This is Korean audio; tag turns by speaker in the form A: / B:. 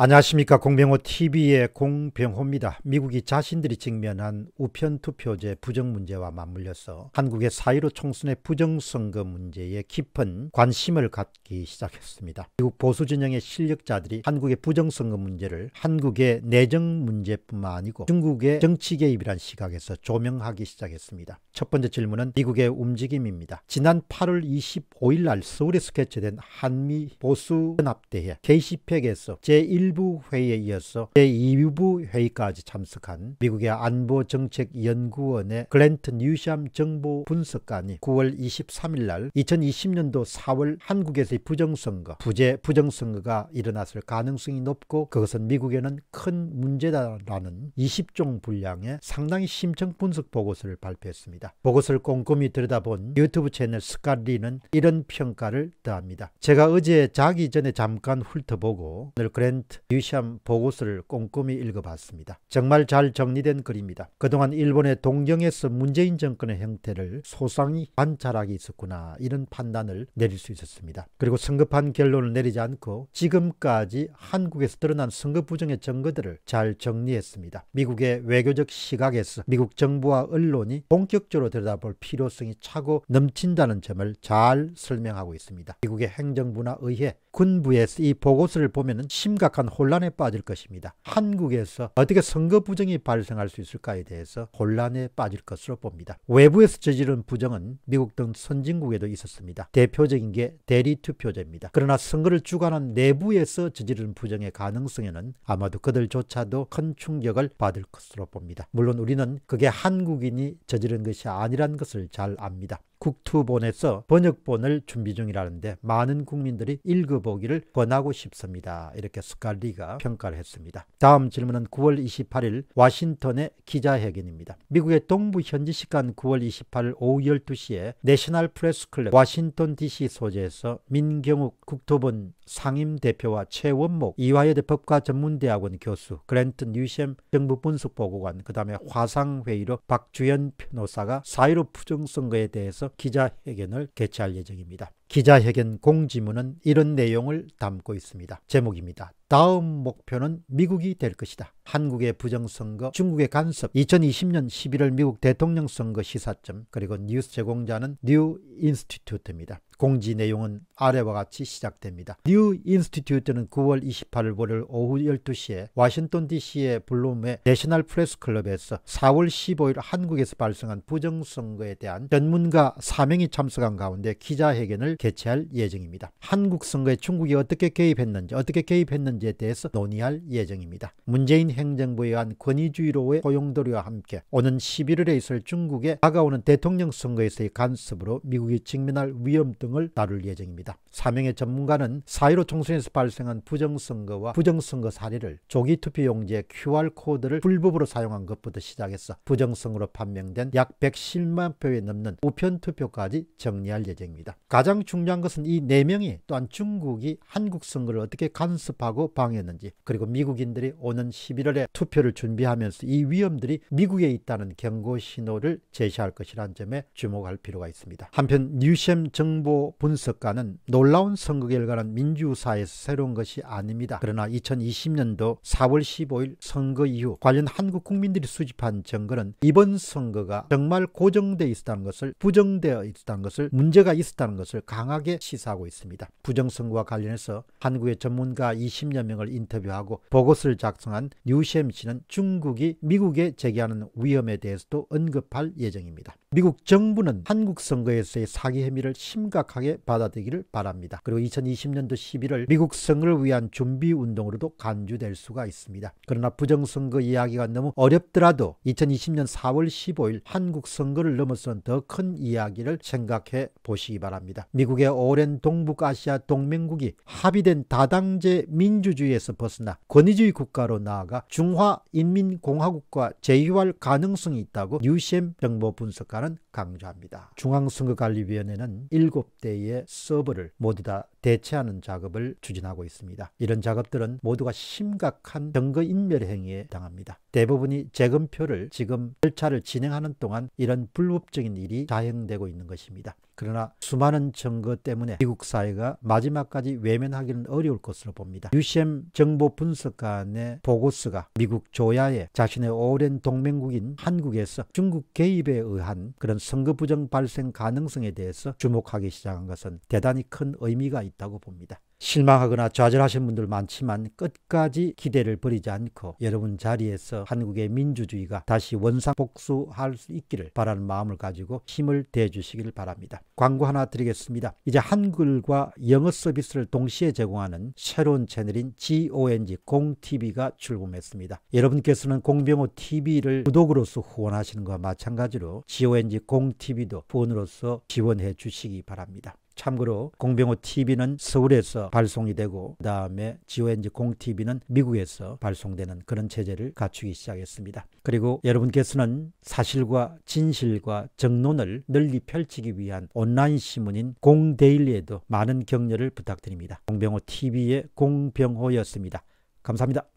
A: 안녕하십니까 공병호 TV의 공병호입니다. 미국이 자신들이 직면한 우편투표제 부정 문제와 맞물려서 한국의 사1로 총선의 부정선거 문제에 깊은 관심을 갖기 시작했습니다. 미국 보수진영의 실력자들이 한국의 부정선거 문제를 한국의 내정 문제뿐만 아니고 중국의 정치 개입이란 시각에서 조명하기 시작했습니다. 첫 번째 질문은 미국의 움직임입니다. 지난 8월 25일 날 서울에서 개최된 한미 보수연합대회 KC팩에서 제1 1부 회의에 이어서 제2부 회의까지 참석한 미국의 안보정책연구원의 글렌트 뉴샴 정보 분석관이 9월 23일 날 2020년도 4월 한국에서의 부정선거, 부재 부정선거가 일어났을 가능성이 높고 그것은 미국에는 큰 문제다라는 20종 분량의 상당히 심층 분석 보고서를 발표했습니다. 보고서를 꼼꼼히 들여다본 유튜브 채널 스칼리는 이런 평가를 더합니다. 제가 어제 자기 전에 잠깐 훑어보고 오늘 그랜트 유시함 보고서를 꼼꼼히 읽어봤습니다. 정말 잘 정리된 글입니다. 그동안 일본의 동경에서 문재인 정권의 형태를 소상히 관찰하기 있었구나 이런 판단을 내릴 수 있었습니다. 그리고 성급한 결론을 내리지 않고 지금까지 한국에서 드러난 선거 부정의 증거들을 잘 정리했습니다. 미국의 외교적 시각에서 미국 정부와 언론이 본격적으로 들여다볼 필요성이 차고 넘친다는 점을 잘 설명하고 있습니다. 미국의 행정부나 의회, 군부에서 이 보고서를 보면 심각한 혼란에 빠질 것입니다. 한국에서 어떻게 선거 부정이 발생할 수 있을까에 대해서 혼란에 빠질 것으로 봅니다. 외부에서 저지른 부정은 미국 등 선진국에도 있었습니다. 대표적인 게 대리투표제입니다. 그러나 선거를 주관한 내부에서 저지른 부정의 가능성에는 아마도 그들조차도 큰 충격을 받을 것으로 봅니다. 물론 우리는 그게 한국인이 저지른 것이 아니란 것을 잘 압니다. 국투본에서 번역본을 준비 중이라는데 많은 국민들이 읽어보기를 권하고 싶습니다. 이렇게 스칼리가 평가를 했습니다. 다음 질문은 9월 28일 와싱턴의 기자회견입니다. 미국의 동부 현지 시간 9월 28일 오후 12시에 내셔널 프레스클럽 와싱턴 DC 소재에서 민경욱 국토본 상임대표와 최원목 이화여대 법과전문대학원 교수 그랜트 뉴셈 정부 분석보고관 그 다음에 화상회의로 박주연 변호사가 사이로 부정선거에 대해서 기자회견을 개최할 예정입니다. 기자회견 공지문은 이런 내용을 담고 있습니다. 제목입니다. 다음 목표는 미국이 될 것이다. 한국의 부정선거, 중국의 간섭, 2020년 11월 미국 대통령 선거 시사점, 그리고 뉴스 제공자는 뉴 인스티튜트입니다. 공지 내용은 아래와 같이 시작됩니다. 뉴 인스티튜트는 9월 28일 월요일 오후 12시에 와싱턴 DC의 블룸의 내셔널 프레스 클럽에서 4월 15일 한국에서 발생한 부정선거에 대한 전문가 4명이 참석한 가운데 기자회견을 개최할 예정입니다. 한국 선거에 중국이 어떻게 개입했는지 어떻게 개입했는지에 대해서 논의할 예정입니다. 문재인 행정부에 의한 권위주의로의 포용도리와 함께 오는 11월에 있을 중국의 다가오는 대통령 선거에서의 간섭으로 미국이 직면할 위험 등을 다룰 예정입니다. 사명의 전문가는 사1 5 총선에서 발생한 부정선거와 부정선거 사례를 조기투표용지의 QR코드를 불법으로 사용한 것부터 시작해서 부정선거로 판명된 약 110만 표에 넘는 우편투표까지 정리할 예정입니다. 가장 중요한 것은 이 네 명이 또한 중국이 한국 선거를 어떻게 간섭하고 방해했는지 그리고 미국인들이 오는 11월에 투표를 준비하면서 이 위험들이 미국에 있다는 경고 신호를 제시할 것이라는 점에 주목할 필요가 있습니다. 한편 뉴셈 정보 분석가는 놀라운 선거 결과는 민주사에서 새로운 것이 아닙니다. 그러나 2020년도 4월 15일 선거 이후 관련 한국 국민들이 수집한 증거는 이번 선거가 정말 고정되어 있었다는 것을 부정되어 있었다는 것을 문제가 있었다는 것을 각 강하게 시사하고 있습니다. 부정선거와 관련해서 한국의 전문가 20여 명을 인터뷰하고 보고서를 작성한 뉴셈 씨는 중국이 미국에 제기하는 위험에 대해서도 언급할 예정입니다. 미국 정부는 한국 선거에서의 사기 혐의를 심각하게 받아들이기를 바랍니다. 그리고 2020년도 11월 미국 선거를 위한 준비 운동으로도 간주될 수가 있습니다. 그러나 부정선거 이야기가 너무 어렵더라도 2020년 4월 15일 한국 선거를 넘어서는 더 큰 이야기를 생각해 보시기 바랍니다. 미국 미국의 오랜 동북아시아 동맹국이 합의된 다당제 민주주의에서 벗어나 권위주의 국가로 나아가 중화인민공화국과 재휴할 가능성이 있다고 뉴시엠 정보 분석가는 강조합니다. 중앙선거관리위원회는 7대의 서버를 모두 다 대체하는 작업을 추진하고 있습니다. 이런 작업들은 모두가 심각한 병거인멸 행위에 당합니다. 대부분이 재검표를 지금 절차를 진행하는 동안 이런 불법적인 일이 자행되고 있는 것입니다. 그러나 수많은 증거 때문에 미국 사회가 마지막까지 외면하기는 어려울 것으로 봅니다. UCM 정보 분석관의 보고서가 미국 조야에 자신의 오랜 동맹국인 한국에서 중국 개입에 의한 그런 선거 부정 발생 가능성에 대해서 주목하기 시작한 것은 대단히 큰 의미가 있다고 봅니다. 실망하거나 좌절하신 분들 많지만 끝까지 기대를 버리지 않고 여러분 자리에서 한국의 민주주의가 다시 원상복수할 수 있기를 바라는 마음을 가지고 힘을 대주시기 바랍니다. 광고 하나 드리겠습니다. 이제 한글과 영어 서비스를 동시에 제공하는 새로운 채널인 GONG 공TV가 출범했습니다. 여러분께서는 공병호 TV를 구독으로서 후원하시는 것과 마찬가지로 GONG 공TV도 후원으로서 지원해 주시기 바랍니다. 참고로 공병호 TV는 서울에서 발송이 되고 그다음에 지오엔지 공 TV는 미국에서 발송되는 그런 체제를 갖추기 시작했습니다. 그리고 여러분께서는 사실과 진실과 정론을 널리 펼치기 위한 온라인 신문인 공데일리에도 많은 격려를 부탁드립니다. 공병호 TV의 공병호였습니다. 감사합니다.